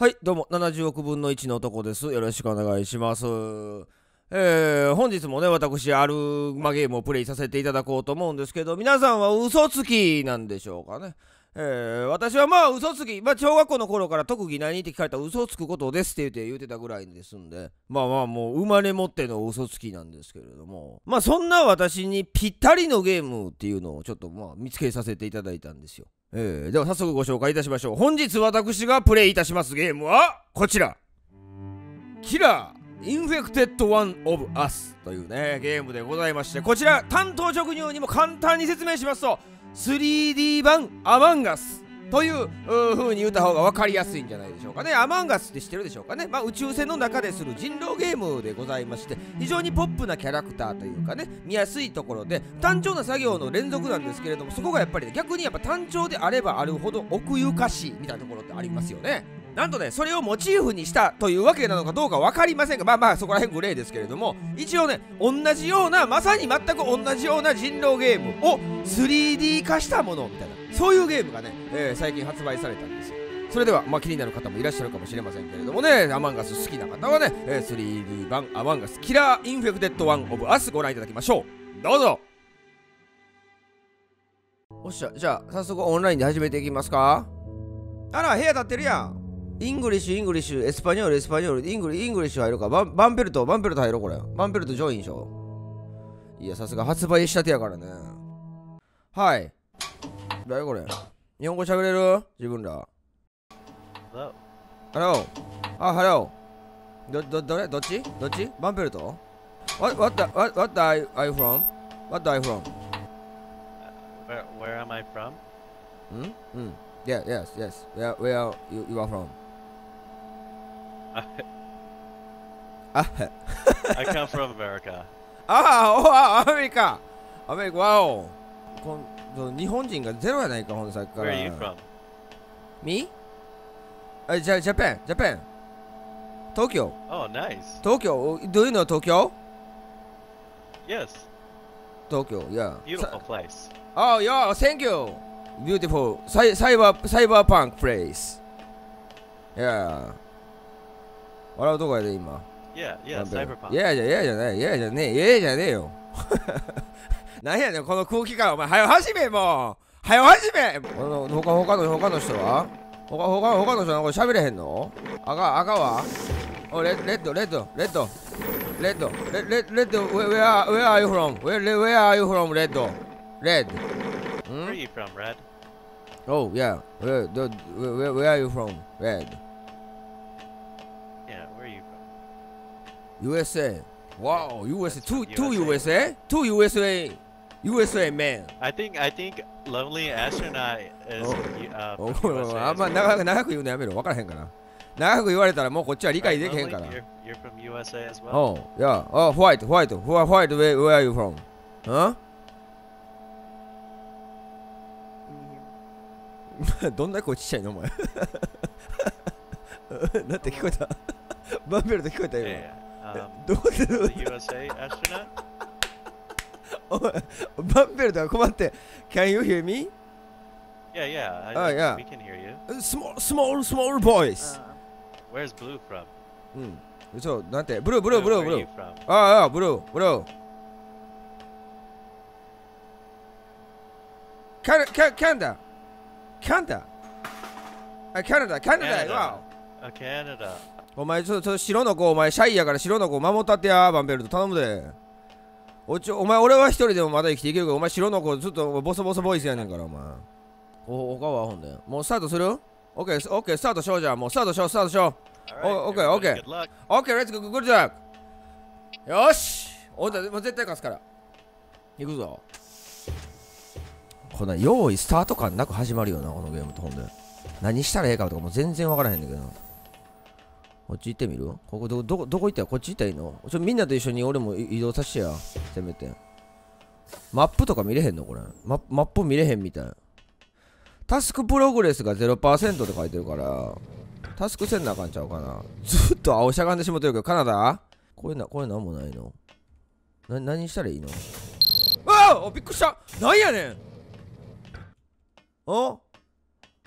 はい、どうも、70億分の1の男です。よろしくお願いします。えー、本日もね、私、あるマゲームをプレイさせていただこうと思うんですけど、皆さんは嘘つきなんでしょうかね。えー、私はまあ、嘘つき、まあ、小学校の頃から特技何って聞かれたら嘘つくことですって言って言うてたぐらいですんで、まあまあ、もう生まれ持っての嘘つきなんですけれども、まあ、そんな私にぴったりのゲームっていうのをちょっとまあ、見つけさせていただいたんですよ。えー、では早速ご紹介いたしましょう。本日私がプレイいたしますゲームはこちら。キラー、インフェクテッド・ワン・オブ・アスというね、ゲームでございまして、こちら、担当直入にも簡単に説明しますと、3D 版アマンガスという風に言った方が分かりやすいんじゃないでしょうかね。アマンガスって知ってるでしょうかね。まあ、宇宙船の中でする人狼ゲームでございまして、非常にポップなキャラクターというかね、見やすいところで、単調な作業の連続なんですけれども、そこがやっぱり、ね、逆にやっぱ単調であればあるほど奥ゆかしいみたいなところってありますよね。なんとねそれをモチーフにしたというわけなのかどうか分かりませんがまあまあそこら辺グレーですけれども一応ね同じようなまさに全く同じような人狼ゲームを 3D 化したものみたいなそういうゲームがね、えー、最近発売されたんですよそれでは、まあ、気になる方もいらっしゃるかもしれませんけれどもね、アマンガス好きな方はね、えー、3D 版アマンガスキラーインフェクテッドワンオブアスご覧いただきましょう。どうぞおっしゃ、じゃあ早速オンラインで始めていきますか。あら、部屋立ってるやん。イングリッシュ、イングリッシュ、エスパニョール、エスパニョール、イングリイングリッシュ入るか。バンバンペルト、バンペルト入ろう、これ。バンペルトジョインしょ。いや、さすが発売したてやからね。はい。誰これ日本語喋れる自分ら。ハロー。あ、ハロー。l ど、ど、どれどっちどっちバンペルト ?What, what, the, what, what a r from? What are y o from? Where, where am I from? んうん。Yeah, yes, yes. Where, where you, you are from? I come from America. ああ、アメリカアメリカ、わお今度日本人がゼロやないか、ほんさっきから。Where are you from? Me? あ、じゃ、ジャパン、ジャパン。東京。Oh, nice. 東京、do you know 東京 Yes. 東京、yeah. Beautiful place. Oh, yeah, thank you. Beautiful. Cy cyber, cyberpunk place. Yeah. 笑うとこやで今。いやいや、サイいやいやいやじゃない、いやじゃねえ、いやじゃねえよ。何やねん、この空気感、お前、早始め、もう。早始め。この他他の他の人は他他他の人はこれ喋れへんの赤赤はおレレッド、レッド、レッド。レッド、レッレッレッド、ウェ e r e where, where are you f r レッドレッド Red. Hmm? Where are you from, Red? Oh, yeah. Where, the, where, where are you from, Red? USA. Wow, USA. Two, two USA. Two USA. USA man. I think I think lonely astronaut is. あんま長く言うのやめろ。わからへんから。長く言われたらもうこっちは理解できへんから。You're, you're from USA as well. Oh, yeah. Oh, white, white. Where, white, where, are you from? Huh? どんな声ちっちゃいのお前。なんて聞こえたバンベルト聞こえた今。Yeah, yeah. Um, the USA astronaut? b u m p e だ困って Can you hear me? Yeah, yeah. I, oh, yeah. We can hear you. Small, small, small voice. Where's Blue from? うん。嘘、なんてブルー、ブルー、ブルー、ブルー。ああ、ブルー、ブルー。カナダ、カナダ。カナダ。カナダ、カナダ。Wow. Canada. お前ちょっと白の子お前シャイやから白の子守ったってやバンベルト頼むでおちお前俺は一人でもまだ生きていけるけどお前白の子ずっとボソボソボイスやねんからお前おおかわほんでもうスタートするオッケーオッケースタートしようじゃもうスタートしようスタートしようオッケーオッケーオッケーレッツゴーグッドラッよしおだ絶対勝つからいくぞこんな用意スタート感なく始まるよなこのゲームとほんで何したらええかとかも全然わからへんねんけどこっち行ってみるここど、どこ、どこ行ったこっち行ったらいいのちょ、みんなと一緒に俺も移動させてや。せめて。マップとか見れへんのこれ。ママップ見れへんみたい。タスクプログレスが0%って書いてるから、タスクせんなあかんちゃうかな。ずっと青しゃがんでしもてるけど、カナダこれな、これなんもないの。な、何したらいいのああびっくりしたなんやねんお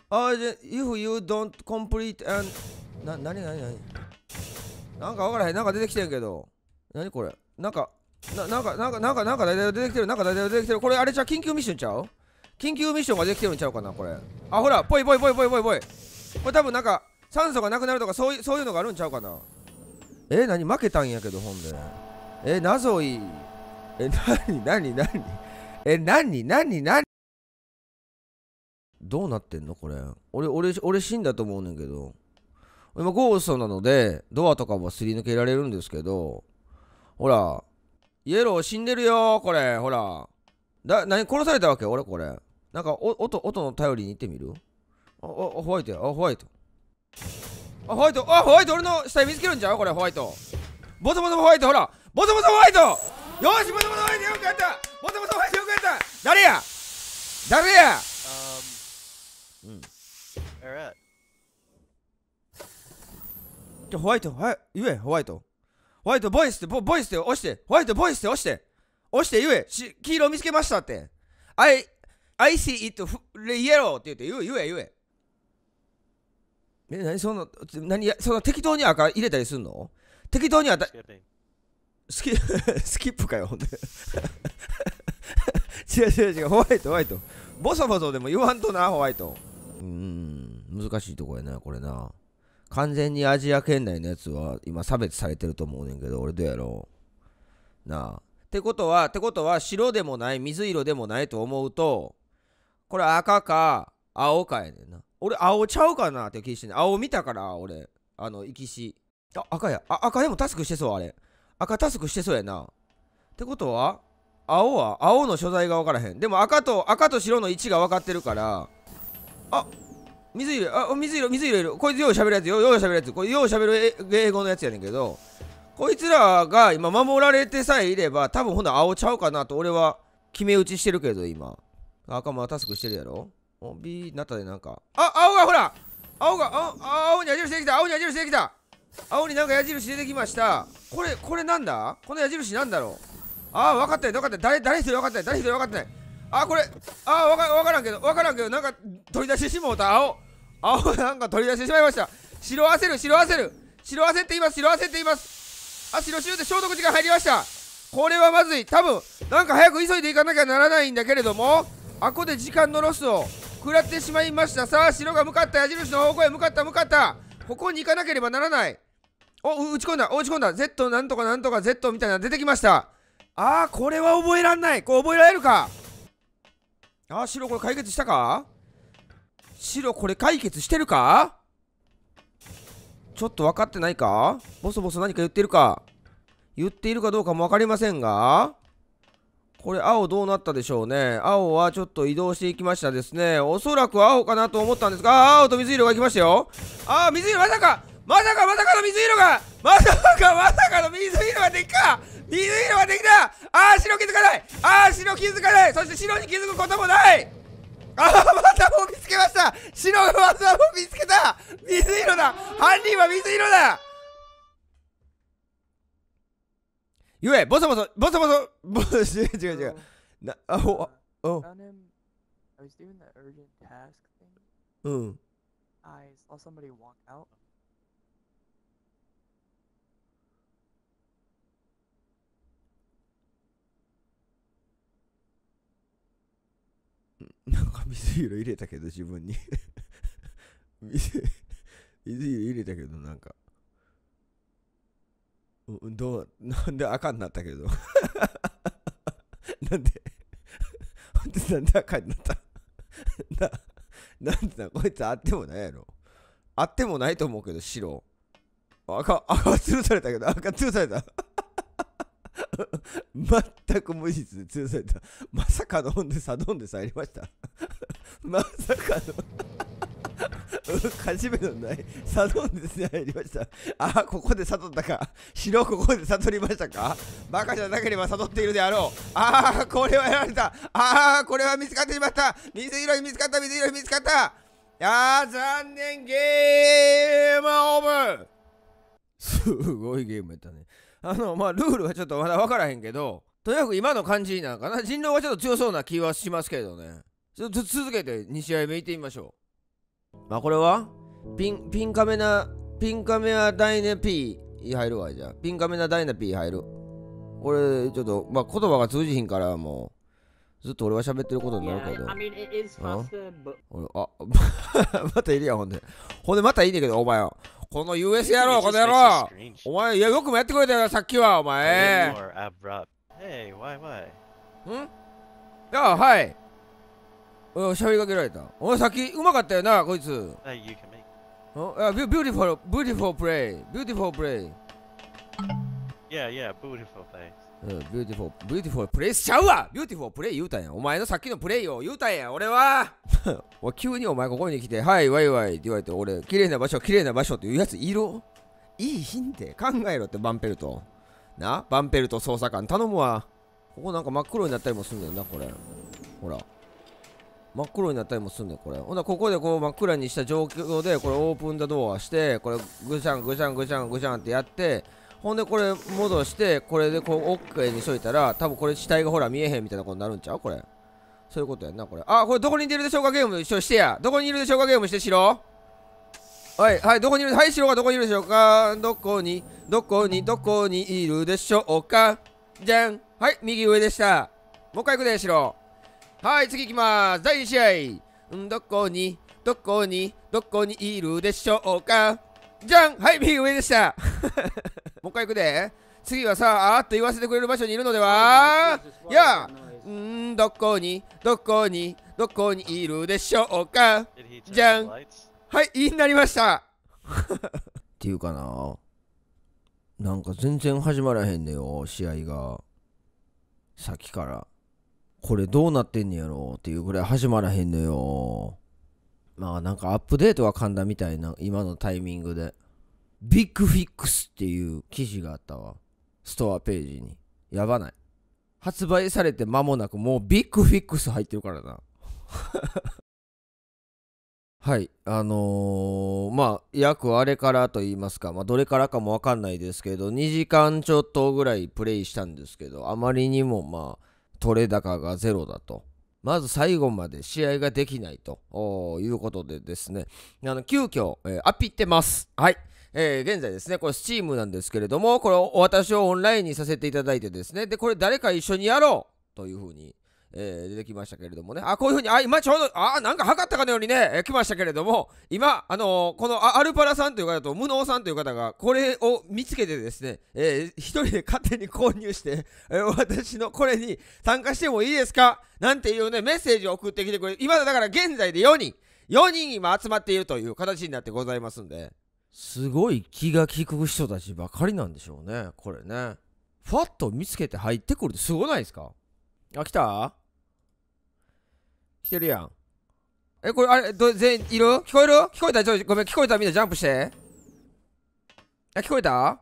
あ、じゃ、if you don't complete and な、なになになになんか分からへんなんか出てきてんけど何これなんかななんかなんかなんかなんか大体出てきてるなんか大体出てきてるこれあれじゃ緊急ミッションちゃう緊急ミッションができてるんちゃうかなこれあほらぽいぽいぽいぽいぽいぽいこれ多分なんか酸素がなくなるとかそういうそういうのがあるんちゃうかなえー、何負けたんやけどほんでえー、謎いえー、何何何えー、何何何どうなってんのこれ俺俺俺死んだと思うねんけど今ゴーストなのでドアとかもすり抜けられるんですけどほらイエロー死んでるよこれほらだ何殺されたわけ俺これなんか音音の頼りに行ってみるあホワイトやあホワイトあホワイトあホワイト俺の死体見つけるんちゃうこれホワイトボソボソホワイトほらボソボソホワイトよしボソボソホワイトよくやったボソボソホワイトよくやった誰や誰や、um, うん Alright. じゃホワイト、はい、言え、ホワイト。ホワイト、ボイスって、ボボイスって押して、ホワイト、ボイスって押して、押して言え、し黄色見つけましたって。I, I see it yellow って言って、言え、言え、言え。え、何その、何その適当に赤入れたりすんの適当にあた、スキ スキップかよ、ほんで。違う違う違う、ホワイト、ホワイト。ボソボソでも言わんとな、ホワイト。うん、難しいとこやな、これな。完全にアジア圏内のやつは今差別されてると思うねんけど俺どうやろうなあってことはってことは白でもない水色でもないと思うとこれ赤か青かやねんな俺青ちゃうかなって気してね青見たから俺あの行きしあ赤やあ赤でもタスクしてそうあれ赤タスクしてそうやなってことは青は青の所在が分からへんでも赤と赤と白の位置が分かってるからあっ水色、あ、水色、水色いる。こいつよう喋るやつよ、よう喋るやつ。こよう喋る英語のやつやねんけど、こいつらが今守られてさえいれば、多分ほんな青ちゃうかなと俺は決め打ちしてるけど、今。赤間タスクしてるやろお、B なったでなんか。あ、青がほら青が、あ、青に矢印できた青に矢印できた青になんか矢印出てきましたこれこれなんだこの矢印なんだろうああ分かったよ分かった誰誰一人分かったよ誰一人分かってないあこれあわかわからんけどわからんけどなんか取り出してしもうた青青なんか取り出してしまいました白焦る白焦る白焦っています白焦っていますあ白シュー消毒時間入りましたこれはまずい多分なんか早く急いでいかなきゃならないんだけれどもあこで時間のロスを食らってしまいましたさあ白が向かった矢印の方向へ向かった向かったここに行かなければならないお打ち込んだ打ち込んだ Z なんとかなんとか Z みたいなの出てきましたあーこれは覚えらんないこう覚えられるかあ白これ解決したか白これ解決してるかちょっと分かってないかボソボソ何か言ってるか言っているかどうかも分かりませんがこれ青どうなったでしょうね青はちょっと移動していきましたですねおそらく青かなと思ったんですが青と水色が来ましたよああ水色まさかまさかまさかの水色がまさかまさかの水色ができた水色ができたあし白気づかないあし白気づかないそして白に気づくこともないあー技を見つけました白の技を見つけた水色だ犯人は水色だゆえボソボソボソボソボソ 違う違う違うなあおお I w なんか水色入れたけど自分に 水色入れたけどなんかうどうなんで赤になったけど なんで本当なんで赤になったななんでなこいつあってもないやろあってもないと思うけど白赤赤吊るされたけど赤吊るされた全く無実で通されたまさかのほんでサドンデスありましたまさかの勝ち目のないサドンデスに入りましたあここで悟ったか白ここで悟りましたかバカじゃなければ悟っているであろうああこれはやられたああこれは見つかってしまった水色に見つかった水色に見つかったあー残念ゲームオーブすごいゲームやったねあの、まあ、ルールはちょっとまだ分からへんけど、とにかく今の感じなのかな。人狼はちょっと強そうな気はしますけどね。ちょっと続けて2試合目いってみましょう。まあ、これはピン、ピンカメナ、ピンカメはダイネー入るわ、じゃあ。ピンカメナダイネー入る。これ、ちょっと、まあ、言葉が通じひんから、もう。ずっと俺は喋ってることになるけど。Yeah, I mean, faster, but... あ、またいるやん、ほんで。ほんで、またいいねんけど、お前は。この US 野郎、この野郎お前、いやよくもやってくれたよ、さっきは、お前。えんああ、はい。うん、喋りかけられた。お前、さっき、うまかったよな、こいつ。ビュビューティフォル、ビューティフォルプレイ、ビューティフォルプレイ。Yeah, yeah, beautiful, thanks. うん、ビューティフォー、ビューティフォープレイしちゃうわビューティフォープレイ言うたんや。お前のさっきのプレイを言うたんや、俺は 急にお前ここに来て、はい、ワイワイって言われて、俺、綺麗な場所、綺麗な場所って言うやついいいヒンて考えろって、バンペルト。な、バンペルト捜査官頼むわ。ここなんか真っ黒になったりもすんねんな、これ。ほら。真っ黒になったりもすんねん、これ。ほな、ここでこう真っ暗にした状況で、これオープンだドアして、これ、ぐしゃんぐしゃんぐしゃんぐしゃんってやって、ほんでこれ戻してこれでこう OK にしといたら多分これ死体がほら見えへんみたいなことになるんちゃうこれそういうことやんなこれあこれどこにいるでしょうかゲーム一緒してやどこにいるでしょうかゲームしてろはいはいどこにいるはい白がどこにいるでしょうかどこにどこにどこにいるでしょうかじゃんはい右上でしたもう一回行くで白はい次行きます第2試合どこにどこにどこにいるでしょうかじゃんはい、右上でした。もう一回行くで。次はさあ、あーって言わせてくれる場所にいるのではいやんどこに、どこに、どこにいるでしょうかじゃんはい、いいになりましたっていうかな。なんか全然始まらへんねよ、試合が。さっきから。これどうなってんねやろっていうぐらい始まらへんのよ。まあなんかアップデートはんだみたいな今のタイミングでビッグフィックスっていう記事があったわストアページにやばない発売されて間もなくもうビッグフィックス入ってるからな はいあのー、まあ約あれからと言いますか、まあ、どれからかも分かんないですけど2時間ちょっとぐらいプレイしたんですけどあまりにもまあ取れ高がゼロだとまず最後まで試合ができないということでですね、あの急遽、えー、アピってます。はい。えー、現在ですね、これスチームなんですけれども、これ私をオンラインにさせていただいてですね、で、これ誰か一緒にやろうというふうにえー、出てきましたけれどもね。あ、こういうふうに、あ、今ちょうど、あ、なんか測ったかのようにね、えー、来ましたけれども、今、あのー、このアルパラさんという方と、無能さんという方が、これを見つけてですね、えー、一人で勝手に購入して、えー、私のこれに参加してもいいですかなんていうね、メッセージを送ってきてくれ、今だから現在で4人、4人今集まっているという形になってございますんで。すごい気が利く人たちばかりなんでしょうね、これね。ファッと見つけて入ってくるってすごないですかあ、来た来てるやん。え、これ、あれ、ど全員いる聞こえる聞こえたちょごめん、聞こえたみんなジャンプして。あ、聞こえた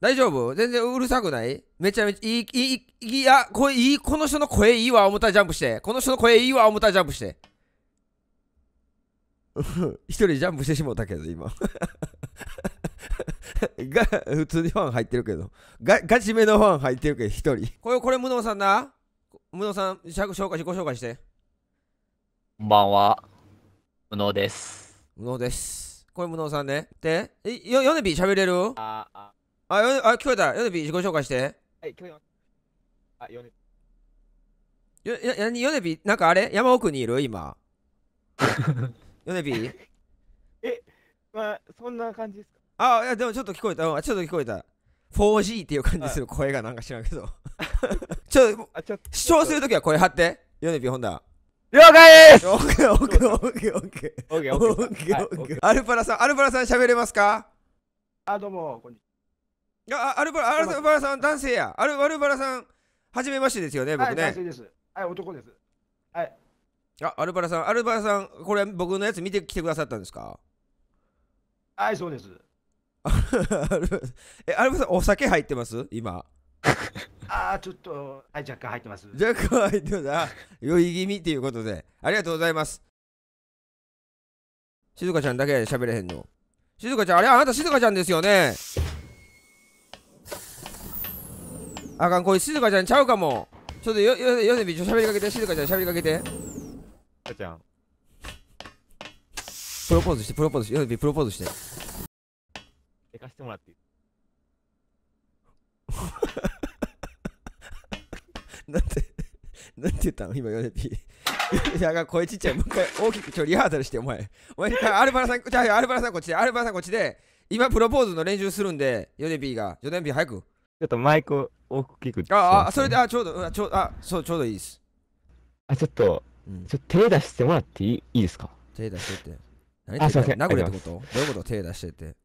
大丈夫全然うるさくないめちゃめちゃ、いい、いい、いい、あ、これいい、この人の声いいわ、重たたジャンプして。この人の声いいわ、重たたジャンプして。一人ジャンプしてしもうたけど、今。が、普通にファン入ってるけど。が、ガチめのファン入ってるけど、一人。これ、これ、無能さんな無能さん、紹介し、ご紹介して。こんばんは。無能です。無能です。これ無能さんね。で、え、よ、ヨネビ喋れるあ、あ、あ、よあ、聞こえた。ヨネビ自己紹介して。はい、聞こえます。あ、ヨネビ。よ、よ、なに、ヨネビ、なんかあれ山奥にいる今。ヨネビ え、まあ、そんな感じですかあ、いや、でもちょっと聞こえた。うちょっと聞こえた。4G っていう感じする声がなんか知らんけど。ちょ っと、主張するときは声張って。ヨネビ、ほんだ。了解でオッケーオッケーオッケーオッケーオッケーオッケーオアルパラさんアルパラさん喋れますかあどうもこんにちはあアルパラアルパラさん男性やアルアルパラさん初めましてですよね僕ね男性ですはい男ですはいあアルパラさんアルパラさんこれ僕のやつ見てきてくださったんですかはいそうです えアルパラさんお酒入ってます今 ああ、ちょっと、はい、若干入ってます。若干入ってます。あ、酔い気味っていうことで、ありがとうございます。静香ちゃんだけ喋れへんの。静香ちゃん、あれあなた静香ちゃんですよね。あかん、こい静香ちゃんちゃうかも。ちょっとよ、よ、よせみ、しゃ喋りかけて、静香ちゃん喋りかけて。静香ちゃん。プロポーズして、プロポーズして、よプロポーズして。行かしてもらっていいなんて、なんて言ったの今、ヨネピー。いや声ちっちゃい、もう一回大きくちょリハーサルして、お前。お前、アルバラさん、じゃアルバラさんこっちで、アルバラさんこっちで、今プロポーズの練習するんで、ヨネピーが、ヨネピー早く。ちょっとマイク大きく、ああ、それで、あ、ちょうど、あ、ちょあそうちょうどいいです。あ、ちょっと、うん、ちょっと手出してもらっていいいいですか手出してって。何あ、すいません。殴れってことどういうこと手出してって。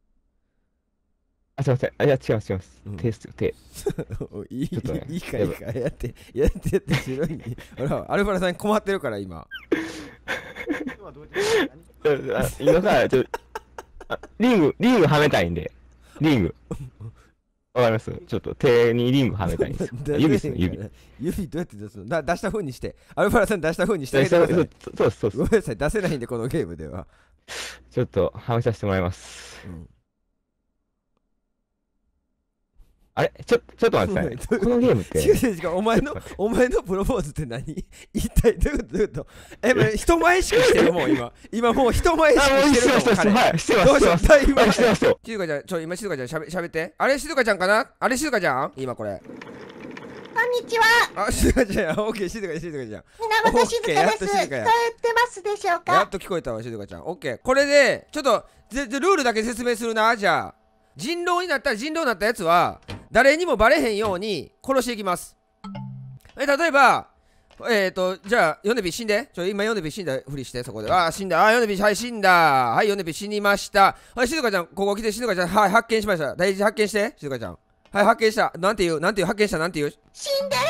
あ、すいません。あ、いや、違います、違います。うん、手っすよ、手。いい、ね、いいか、いいか。やって、やって、やって、白いに。ほら、アルファラさん困ってるから、今。今から、ちょ、リング、リングはめたいんで。リング。わかりますちょっと手にリングはめたいんです 指ですね、指。指どうやって出すのだ出したふうにして。アルファラさん出したふうにしてあげてください。そうそうそう。ごめんなさい、出せないんで、このゲームでは。ちょっと、はめさせてもらいます。うんあれちょ、ちょっと待ってください。このゲームって。お前の、お前のプロポーズって何一体どういうことどういうことえ、人前しかしてるもん、今。今もう人前意識してるもん。してます、してます。どうしよう、今。してますよ。静香ちゃん、ちょ、今静香ちゃんしゃべしゃべって。あれ静香ちゃんかなあれ静香ちゃん今これ。こんにちは。あ、静香ちゃん、オッケー、静香、静香ちゃん。源静香です。聞こえてますでしょうかやっと聞こえたわ、静香ちゃん。オッケー。これで、ちょっと、ぜぜルールだけ説明するな、じゃあ。人狼になったら人狼になったやつは、誰にもバレへんように殺していきますえ例えばえっ、ー、と、じゃあ、ヨネビ死んで。ちょ、今、ヨネビ死んだふりして、そこで。あ、死んだ。あ、ヨネビ、はい、死んだ。はい、ヨネビ死にました。はい、しずかちゃん、ここ来て、しずかちゃん、はい、発見しました。第一発見して、しずかちゃん。はい、発見した。なんて言うなんて言う発見した。なんて言う死んだらわ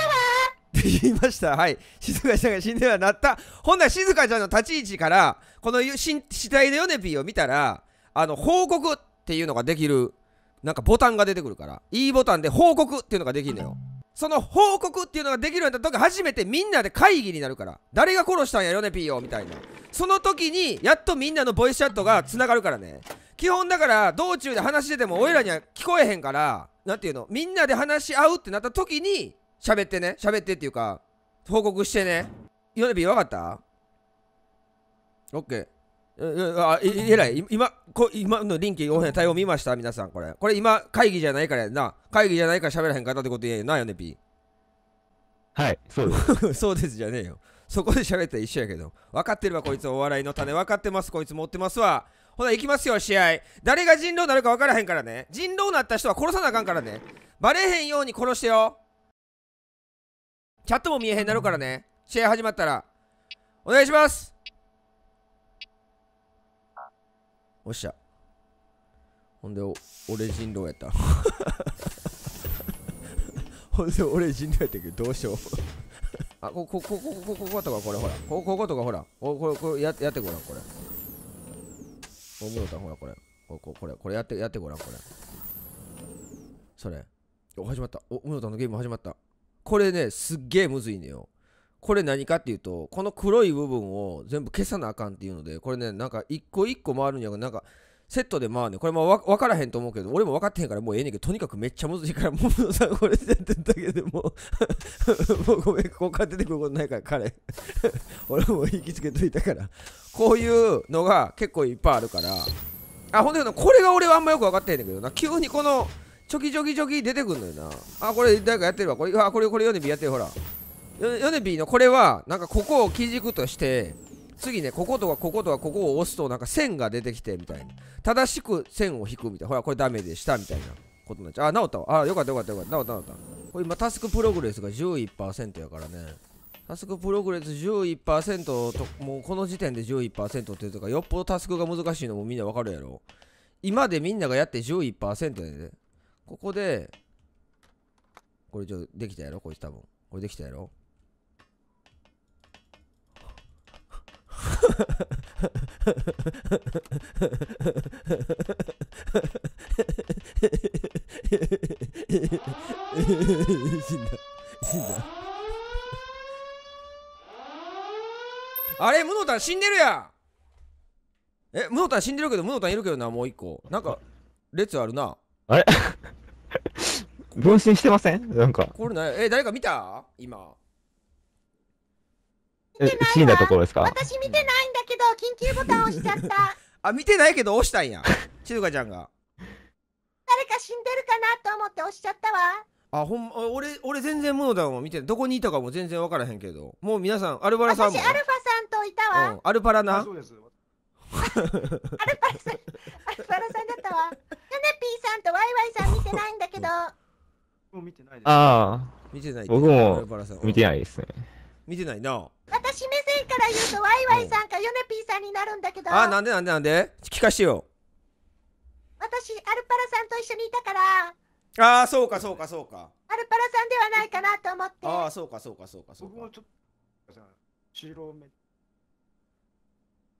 って言いました。はい。静香ちゃんが死んではなった。ほんなら静香ちゃんの立ち位置から、この死死体のヨネピーを見たら、あの、報告っていうのができるなんかボタンが出てくるから、E ボタンで報告っていうのができるのよ。その報告っていうのができるようになった時初めてみんなで会議になるから誰が殺したんやヨネピーよみたいなその時にやっとみんなのボイスチャットがつながるからね基本だから道中で話してても俺らには聞こえへんから何ていうのみんなで話し合うってなった時に喋ってね喋ってっていうか報告してねヨネピー分かった ?OK あええらい今こ今の臨機応変対応見ました皆さんこれこれ今会議じゃないからやな会議じゃないから喋らへんかったってこと言よなよねピはいそうです そうですじゃねえよそこで喋ったら一緒やけど分かってればこいつお笑いの種分かってますこいつ持ってますわほな行きますよ試合誰が人狼なるか分からへんからね人狼なった人は殺さなあかんからねバレへんように殺してよチャットも見えへんなるからね試合始まったらお願いしますおっしゃほんで俺人狼やった ほんで俺人狼やったけどどうしようあこここここここことかこれほらここことかほらおこれこれややってごらんこれおむろたほらこれこここれこれやってやってごらんこれそれお始まったおむろたのゲーム始まったこれねすっげえむずいねよこれ何かっていうとこの黒い部分を全部消さなあかんっていうのでこれねなんか一個一個回るんやけどなんかセットで回るねこれも分からへんと思うけど俺も分かってへんからもうええねんけどとにかくめっちゃむずいからもうさ これやってただけでもう もうごめんここから出てくることないから彼 俺も引きつけといたからこういうのが結構いっぱいあるからあほんでこれが俺はあんまよく分かってへんねんけどな急にこのチョキチョキチョキ出てくんのよなあこれ誰かやってるわこれあこれこれ読んでみやってるほらヨネビーのこれはなんかここを基軸として次ねこことかこことかここを押すとなんか線が出てきてみたいな正しく線を引くみたいなほらこれダメでしたみたいなことになっちゃうあ直ったわあよかったよかったよかった直った直ったこれ今タスクプログレスが11%やからねタスクプログレス11%ともうこの時点で11%っていうとかよっぽどタスクが難しいのもみんなわかるやろ今でみんながやって11%やで、ここでこれちょできたやろこいつ多分これできたやろ死んだ死んだあれムノタン死んでるやんえムノタン死んでるけどムノタンいるけどなもう一個なんか列あるなあれ 分身してませんなんかこれなえ誰か見た今てない死んだところですか私見てないんだけど緊急ボタン押しちゃった あ見てないけど押したんや 中華ちゃんが誰か死んでるかなと思って押しちゃったわあほん俺俺全然モノダンを見てどこにいたかも全然分からへんけどもう皆さんアルバラさんも私アルファさんといたわ、うん、アルパラな アルパラさん、アルパラさんだったわ。ヨネピーさんとワイワイさん見てないんだけど。もう見てないです。ああ。見てない。僕も見てないですね。見てないな。私目線から言うとワイワイさんかヨネピーさんになるんだけどあなんでなんでなんで聞かしてよ私アルパラさんと一緒にいたからああそうかそうかそうかアルパラさんではないかなと思ってああそうかそうかそうかそうか僕もちょっと白目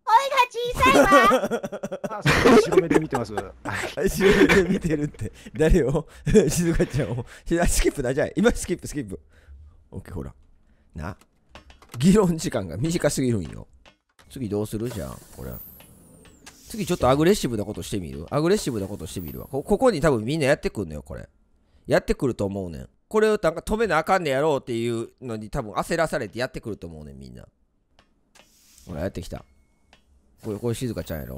声が小さいわ あそう白目で見てます白目で見てるって誰を 静かちゃんをスキップだじゃあ今スキップスキップオッケーほらな議論時間が短すぎるんよ。次どうするじゃん、これ。次ちょっとアグレッシブなことしてみるアグレッシブなことしてみるわ。ここに多分みんなやってくんのよ、これ。やってくると思うねん。これをなんか止めなあかんねやろうっていうのに多分焦らされてやってくると思うねん、みんな。ほら、やってきた。これ、これ静香ちゃんやろ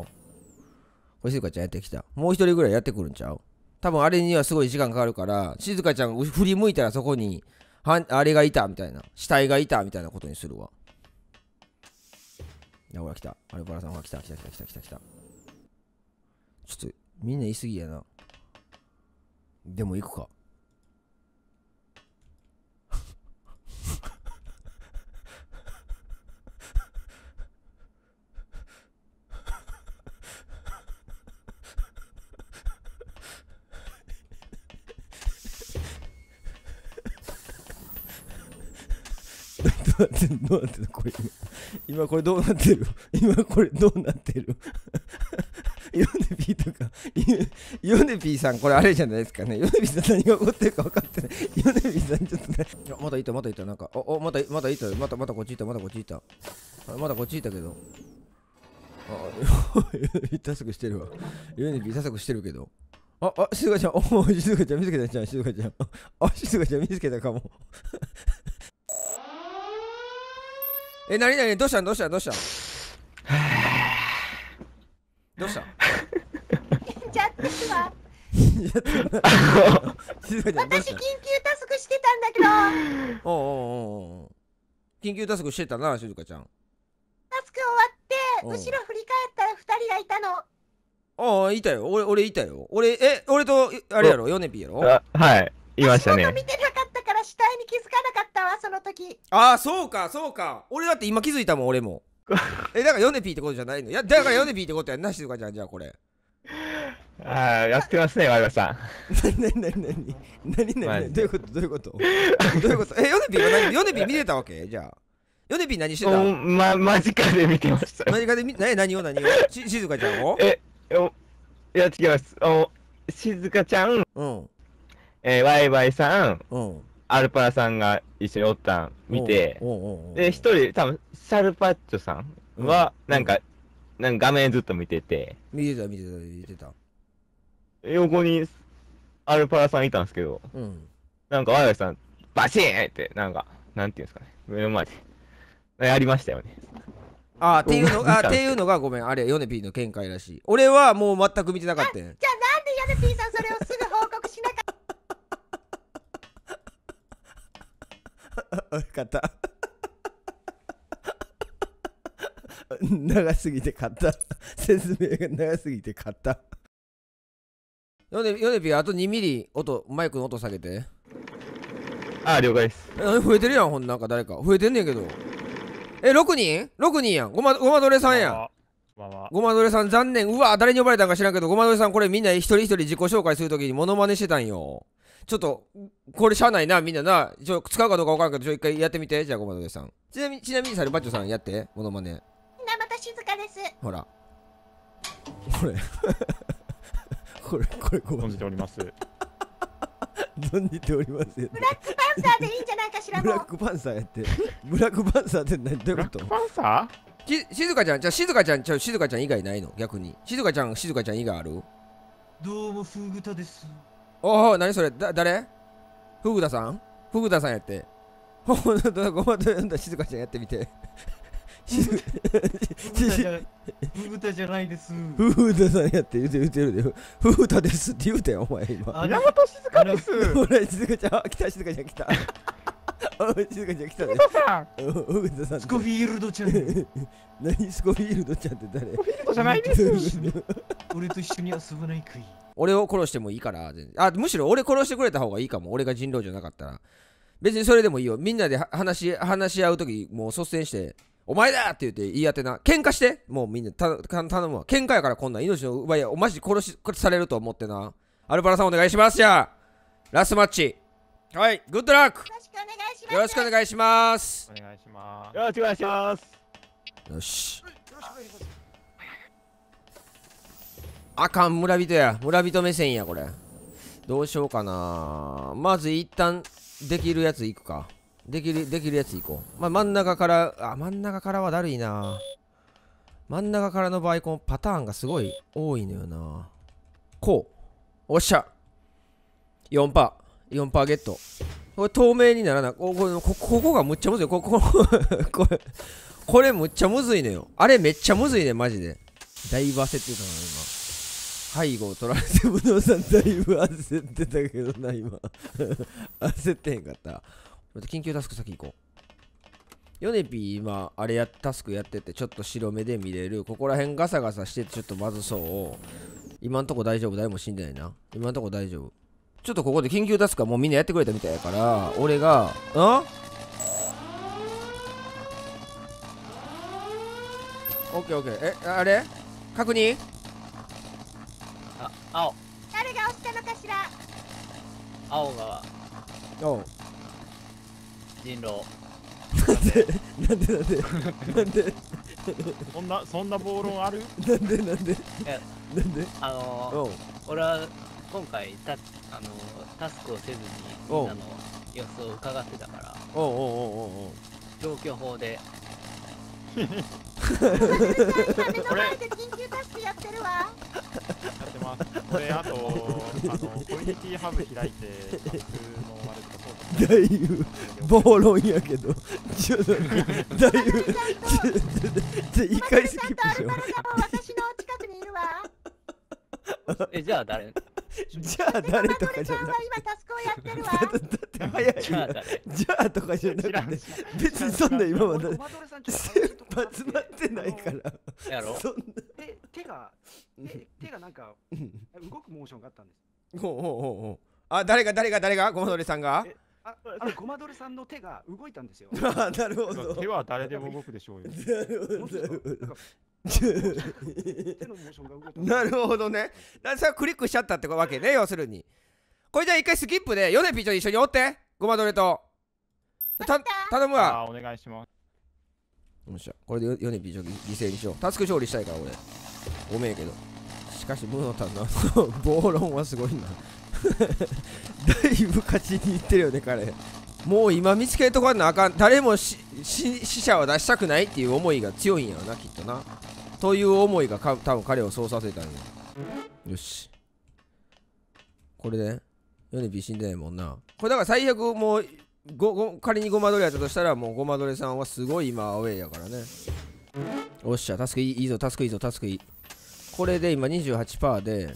これ静香ちゃんやってきた。もう一人ぐらいやってくるんちゃう多分あれにはすごい時間かかるから、静香ちゃん振り向いたらそこにはんあれがいたみたいな死体がいたみたいなことにするわあほら来たあれバラさんほら来た来た来た来た来た来たちょっとみんな言いすぎやなでも行くかうなってるどうなってるこれ今今これどうなってる 今これどうなってるヨネ ピーとかヨネ ピーさんこれあれじゃないですかねヨネピーさん何が起こってるか分かってないヨネピーさんちょっとねまだいたまだいたなんかおおまだまだいたまたまたこっちいたまだこっちいたまだこっちいたけどあヨネピー早速してるわヨネピー早速してるけどあ、あ、静香ちゃん、おお、静香ちゃん、見つけたじゃん、静香ちゃん。あ、静香ちゃん、見つけたかも。え、なになにどうしたどうしたどうしたんどうしたんちゃですわ。静香ちゃん私緊急タスクしてたんだけどおうおうおうおう緊急タスクしてたな、しずかちゃん。タスク終わって後ろ振り返ったら二人がいたのああ、いたよ。俺、俺いたよ。俺、え、俺と、あれやろ、ヨネピーやろはい、いました足ね。見てなか気づかなかったわその時ああそうかそうか俺だって今気づいたもん俺もえだからヨネピーってことじゃないのいやだからヨネピーってことやんなしずかちゃんじゃあこれああやってますね我々さん何何何何何何どういうことどういうことどういうことえヨネピーは何ヨネピー見てたわけじゃあヨネピー何してたま、間近で見てました。間近で見、何何を何をし、静かちゃんをえ、お、いや違います。お、静かちゃん、うん。えー、ワイワイさん、う ん。アルパラさんが一緒におったん見て、で、一人、多分シャルパッチョさんは、なんか、うん、なんか画面ずっと見てて。見てた、見てた、見てた。横に、アルパラさんいたんですけど、うん、なんか、ワイワイさん、バシーンって、なんか、なんていうんですかね、目の前で。やりましたよね。あっていうのが、っていうのがごめん、あれ、ヨネピーの見解らしい。俺はもう全く見てなかったじゃあなんでヨネピーさんそれをった 長すぎて買った説明が長すぎて買ったヨネヨネピあと2ミリ音マイクの音下げてああ了解です増えてるやんほんなんか誰か増えてんねんけどえ6人 ?6 人やんごまごまどれさんやんごまどれさん残念うわ誰に呼ばれたんか知らんけどごまどれさんこれみんな一人一人自己紹介するときにモノマネしてたんよちょっと、これしゃあないな、みんなな。ちょ使うかどうかわからんけど、ちょ、一回やってみて。じゃあ、ごまどけさん。ちなみに、ちなみに、サルバッチョさんやって、モノマネ。また静香です。ほら。これ。これ、これ、存じております。存じておりますブラックパンサーでいいんじゃないかしらブラックパンサーやって。ブラックパンサーって何どういうことパンサーしかちゃん、じゃ静かちゃん、じゃ静かちゃん以外ないの逆に。静かちゃん、静かちゃん以外あるどうも、フグタです。おお、何それだ、誰フぐださんフぐださんやって。ほほ、ごまと呼んだ静香ちゃんやってみて。静か。ふぐタじゃないです。ふぐださんやって言うて言うてるで。ふぐタですって言うてお前今。あ、山本静香です。ほら、静香ちゃん、来た、ずかちゃん来たずか ちゃん来たずかちゃん来たね。ふぐタさん。スコフィールドちゃん。何スコフィールドちゃんって誰スコフィールドじゃないです。俺と一緒に遊ばないかい。俺を殺してもいいから全然あむしろ俺殺してくれた方がいいかも俺が人狼じゃなかったら別にそれでもいいよみんなで話話し合う時もう率先してお前だって言って言い当てな喧嘩してもうみんな頼むわ喧嘩やからこんな命の奪いおまじジ殺しされると思ってなアルパラさんお願いしますじゃあラストマッチはいグッドラックよろしくお願いしますよろしくお願いしますよろしくお願いしますよしあかん、村人や。村人目線や、これ。どうしようかな。まず一旦、できるやつ行くか。できる、できるやつ行こう。まあ、真ん中から、あ、真ん中からはだるいな。真ん中からの場合、このパターンがすごい多いのよな。こう。おっしゃ。4%。4%ゲット。これ透明にならない。ここここがむっちゃむずい。ここ これ、これむっちゃむずいのよ。あれめっちゃむずいね、マジで。だいぶ焦ってたな、今。背後を取られて武藤さんだいぶ焦ってたけどな今焦ってへんかったまた緊急タスク先行こうヨネピー今あれやタスクやっててちょっと白目で見れるここら辺ガサガサしててちょっとまずそう今んとこ大丈夫誰も死んでないな今んとこ大丈夫ちょっとここで緊急タスクはもうみんなやってくれたみたいやから俺がんオッケーオッケーえあれ確認青誰が押したのかしら青がお人狼なんでなんでなんでなんでそんなそんな暴論あるなんでなんでなんであのー、俺は今回たあのー、タスクをせずにみんなの様子を伺ってたからおうおうおうおうおう状況法で俺緊急タスクやってるわやってますあとあのコミュニティハブ開いてタのあれとかだい暴論やけど、ちょっと、ちょっと、一回スキップしよう。私の近くにいるわ。え、じゃあ誰 じゃあ誰とかじゃなくて。今タスクをやってるわ。だだって早いよ。じゃあとかじゃなくて。別にそんな今まで。切羽詰まってないから。やろそんな手が手、手がなんか、動くモーションがあったんです。ほうほうほうほう。あ、誰が誰が誰が小レさんがああのゴマ ドルさんの手が動いたんですよ。あなるほど。手は誰でも動くでしょうよ。なるほど。なるほどね。そさはクリックしちゃったってわけね、要するに。これじゃあ一回スキップで、ヨネピーと一緒におって、ゴマドレと。た頼むわ。あ、お願いします。よっしゃ、これでヨネピーを犠牲にしよう。タスク勝利したいから、俺。ごめんけど。しかし、無のたんな。暴論はすごいな。だいぶ勝ちにいってるよね彼もう今見つけとかなあかん誰も死者は出したくないっていう思いが強いんやろなきっとなという思いがか多分彼をそうさせたんやよしこれね世に美死んでないもんなこれだから最悪もうごご仮にゴマドレやったとしたらもうゴマドレさんはすごい今アウェイやからねおっしゃタスクいいいいぞタスクいいぞタスクいいこれで今28%で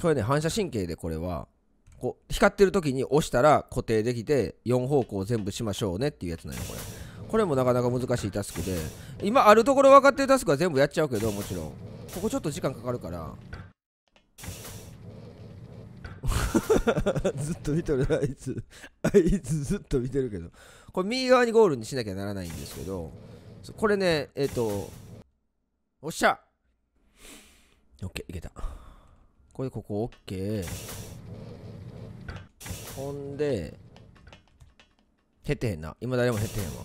これね反射神経でこれはこう光ってる時に押したら固定できて4方向全部しましょうねっていうやつなのよこれこれもなかなか難しいタスクで今あるところ分かってるタスクは全部やっちゃうけどもちろんここちょっと時間かかるから ずっと見てるあいつあいつずっと見てるけどこれ右側にゴールにしなきゃならないんですけどこれねえっ、ー、とおっしゃ OK いけたこれここ OK ほんで減ってへんな今誰も減ってへんわ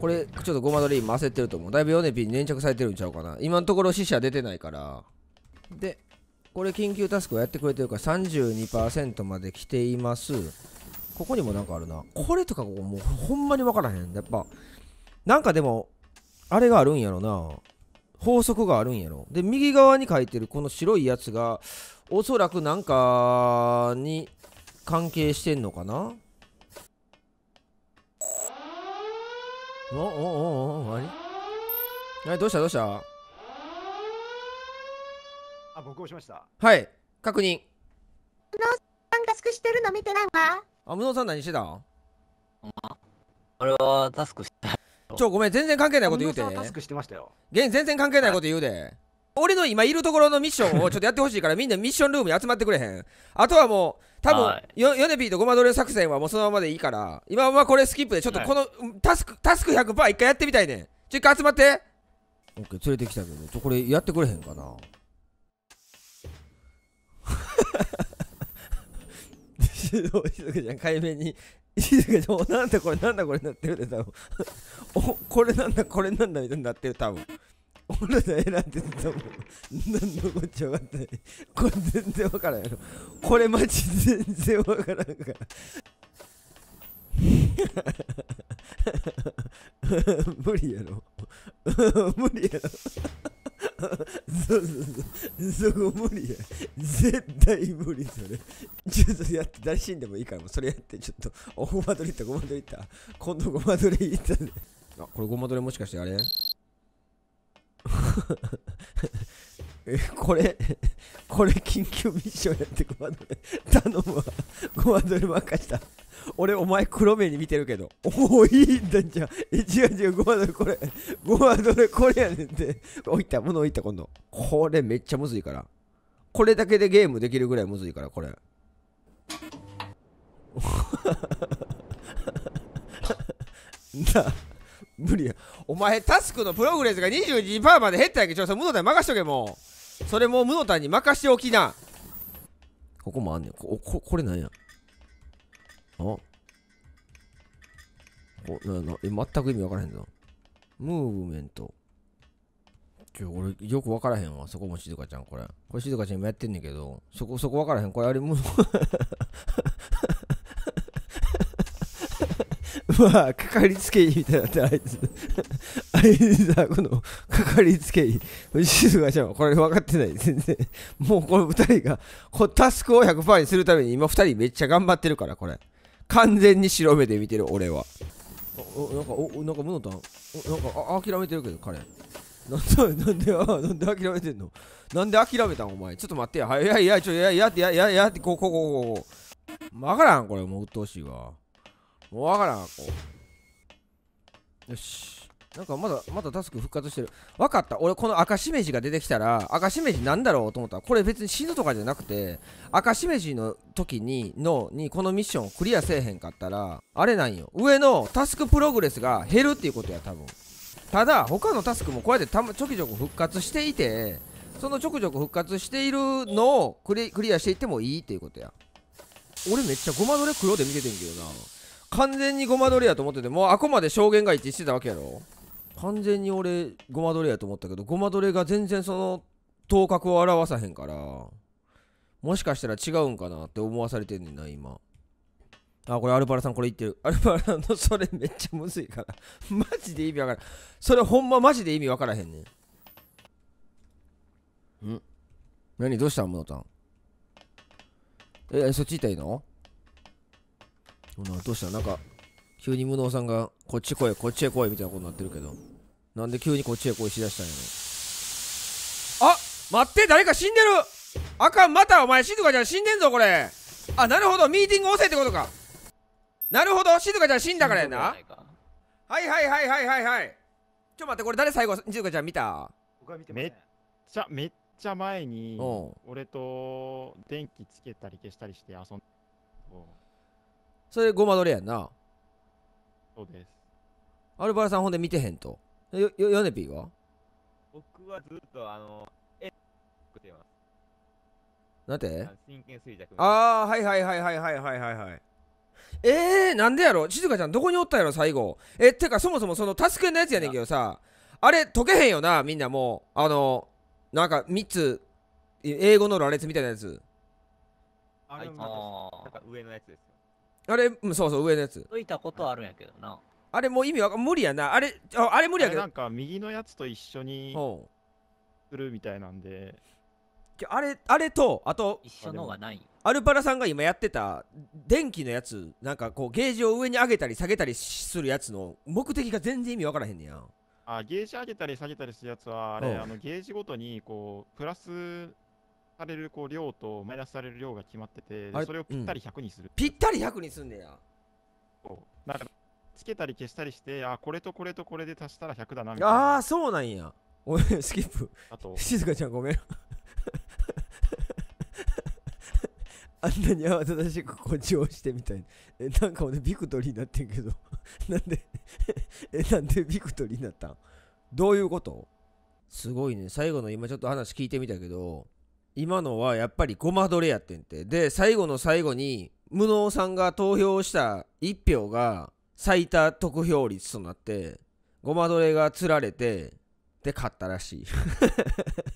これちょっとゴマドリーも焦ってると思うだいぶ4ピン粘着されてるんちゃうかな今のところ死者出てないからでこれ緊急タスクをやってくれてるから32%まで来ていますここにもなんかあるなこれとかここもうほんまにわからへんやっぱなんかでもあれがあるんやろな法則があるんやろで右側に書いてるこの白いやつがおそらくなんかに関係してんのかなおおおおあれ何どうしたどうしたあ僕押しましたはい確認無能さんタスクしてるの見てないわあ無能さん何してたあ俺はタスクしてないとちょごめん全然関係ないこと言うてタスクしてましたよ全然関係ないこと言うで俺の今いるところのミッションをちょっとやってほしいからみんなミッションルームに集まってくれへんあとはもう多分、はい、ヨネピーとゴマドレ作戦はもうそのままでいいから今はこれスキップでちょっとこの、はい、タスクタスク100%一回やってみたいねちょ一回集まってオッケー連れてきたけどちょこれやってくれへんかなじゃ海面になんだこれなんだこれなってるで多分 おこれなんだこれなんだみたいになってる多分俺ら選んでた多分何のこっちゃ分かんないこれ全然分からんやろこれマジ全然分からんから 無理やろ 無理やろそうそうそうそこ無理や絶対無理それちょっとやって誰死んでもいいからもうそれやってちょっとおごまどりったごまどりった今度ごまどりいったねあこれごまどりもしかしてあれえこれこれ緊急ミッションやってごまどれ頼むわごまどれ任した俺お前黒目に見てるけどおおいいんだじゃえ違う違うごまどれこれごまどれこれやねんって置いた物置いた今度これめっちゃむずいからこれだけでゲームできるぐらいむずいからこれな無理やお前タスクのプログレスが22%まで減ったやけちょその無駄で任しとけもうそれも無のタに任しておきなここもあんねんこここれなんやあこななえ全く意味わからへんぞムーブメントちょ俺よくわからへんわそこも静香ちゃんこれこれ静香ちゃん今やってんねんけどそこそこわからへんこれあれムー うわかかりつけ医みたいになってあいつりこの、かかりつけ医、静香ちゃんはこれ分かってない。全然。もうこの二人が、こタスクを100%にするために今二人めっちゃ頑張ってるから、これ。完全に白目で見てる、俺は。お、おなんか、お、なんか、ムノタン、なんか、あ、諦めてるけど、彼。なんで、なんで、あ、なんで諦めてんのなんで諦めたん、お前。ちょっと待ってや。はい、いや、いや、ちょ、いや、いや、いや、いや、いや、こう、こう、こう、こう。わからん、これ。もう鬱陶しいわ。もうわからん、こう。よし。なんかまだまだタスク復活してる分かった俺この赤しめじが出てきたら赤しめじなんだろうと思ったこれ別に死ぬとかじゃなくて赤しめじの時にのにこのミッションをクリアせえへんかったらあれなんよ上のタスクプログレスが減るっていうことや多分ただ他のタスクもこうやってた、ちょきちょく復活していてそのちょくちょく復活しているのをクリアしていってもいいっていうことや俺めっちゃゴマドレ黒で見ててんけどな完全にゴマドレやと思っててもうあくまで証言が一致してたわけやろ完全に俺ごまどれやと思ったけどごまどれが全然その頭角を表さへんからもしかしたら違うんかなって思わされてんねんな今あこれアルパラさんこれ言ってる アルパラさんのそれめっちゃむずいから マジで意味わからんそれほんまマジで意味わからへんねんん何どうしたんムノタンえそっち行ったらいいのどうしたなんか急に無能さんが、こっち来い、こっちへ来い、みたいなことになってるけど。なんで急にこっちへ来いしだしたんやろ。あ待って、誰か死んでるあかん、またお前、静香ちゃん死んでんぞ、これ。あ、なるほど、ミーティング押せってことか。なるほど、静香ちゃん死んだからやな。はいはいはいはいはいはい。ちょ待って、これ誰最後、静香ちゃん見ためっちゃ、めっちゃ前に、俺と電気つけたり消したりして遊んで。それ、ごまどれやんな。そうですアルバラさんほんで見てへんとよよヨネピーは僕はずっとあのえ作ってますなんて真剣衰弱ああはいはいはいはいはいはいはいはいえー、なんでやろ静香ちゃんどこにおったやろ最後えってかそもそもその助けのやつやねんけどさあれ解けへんよなみんなもうあのなんか3つ英語の羅列みたいなやつあれも上のやつですよ。あれそうそう上のやつ吹いたことあるんやけどなあれもう意味わか無理やなあれあれ無理やけどなんか右のやつと一緒にするみたいなんであれあれとあと一緒のがないアルパラさんが今やってた電気のやつなんかこうゲージを上に上げたり下げたりするやつの目的が全然意味わからへんねやあゲージ上げたり下げたりするやつはあれあのゲージごとにこうプラスされるこう量とマイナスされる量が決まってて、それをぴったり100にする、うん、ぴったり100にすんねや。そうだからつけたり消したりして、あ、これとこれとこれで足したら100だなみたいな。ああ、そうなんや。おスキップ。あと、静香ちゃんごめん。あんなに慌ただしくこっを押してみたいな。え、なんか俺ビクトリーになってんけど。なんでえ、なんでビクトリーになったんどういうことすごいね。最後の今ちょっと話聞いてみたけど、今のはやっぱりごまどれやってんてで最後の最後に無能さんが投票した1票が最多得票率となってごまどれがつられてで勝ったらしい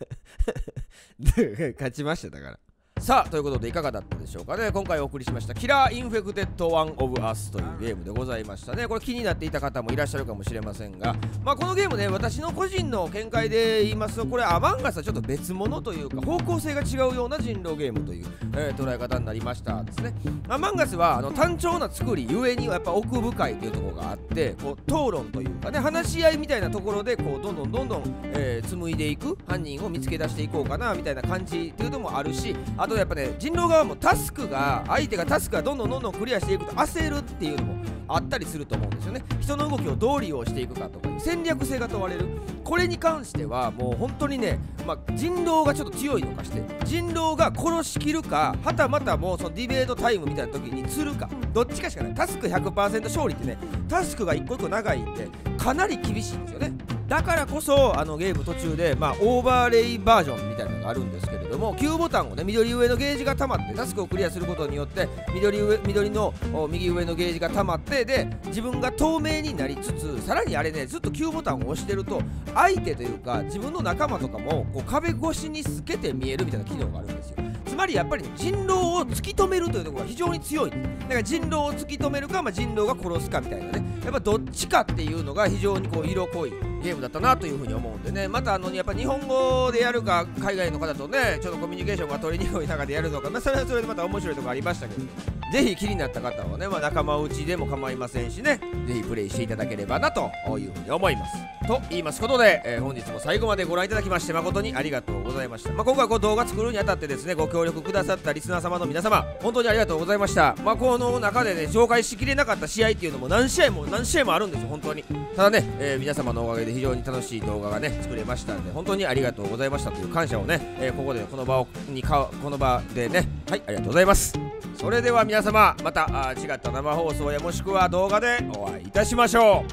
勝ちましただからさあということでいかがだったでしょうかね今回お送りしました「キラー・インフェクテッド・ワン・オブ・アス」というゲームでございましたねこれ気になっていた方もいらっしゃるかもしれませんが、まあ、このゲームね私の個人の見解で言いますとこれアマンガスはちょっと別物というか方向性が違うような人狼ゲームという、えー、捉え方になりましたですねアマンガスはあの単調な作りゆえにはやっぱ奥深いというところがあってこう討論というかね話し合いみたいなところでこうどんどんどんどん、えー、紡いでいく犯人を見つけ出していこうかなみたいな感じというのもあるしあとやっぱね人狼側もタスクが相手がタスクがどんどんどんどんクリアしていくと焦るっていうのもあったりすると思うんですよね人の動きをどう利用していくかとか戦略性が問われるこれに関してはもう本当にね、まあ、人狼がちょっと強いのかして人狼が殺しきるかはたまたもうそのディベートタイムみたいな時に釣るかどっちかしかないタスク100%勝利ってねタスクが一個一個長いんでかなり厳しいんですよねだからこそあのゲーム途中で、まあ、オーバーレイバージョンみたいなのがあるんですけれども Q ボタンをね緑上のゲージが溜まってタスクをクリアすることによって緑上緑の右上のゲージが溜まってで自分が透明になりつつさらにあれねずっと Q ボタンを押してると相手というか自分の仲間とかもこう壁越しに透けて見えるみたいな機能があるんですよまりやっぱり人狼を突き止めるというところが非常に強いだから人狼を突き止めるか、まあ、人狼が殺すかみたいなねやっぱどっちかっていうのが非常にこう色濃いゲームだったなというふうに思うんでねまたあのやっぱ日本語でやるか海外の方とねちょっとコミュニケーションが取りにくい中でやるのか、まあ、それはそれでまた面白いとこありましたけどぜひ気になった方はね、まあ、仲間内でも構いませんしねぜひプレイしていただければなというふうに思いますと言いますことで、えー、本日も最後までご覧いただきまして誠にありがとうございました、まあ、今回こう動画作るにあたってですねご協力くださったリスナー様の皆様本当にありがとうございました、まあ、この中でね紹介しきれなかった試合っていうのも何試合も何試合もあるんですよ本当にただね、えー、皆様のおかげで非常に楽しい動画がね作れましたんで本当にありがとうございましたという感謝をね、えー、ここでこの場をにかこの場でねはいありがとうございますそれでは皆様またあ違った生放送やもしくは動画でお会いいたしましょ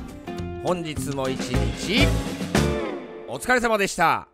う本日も一日お疲れ様でした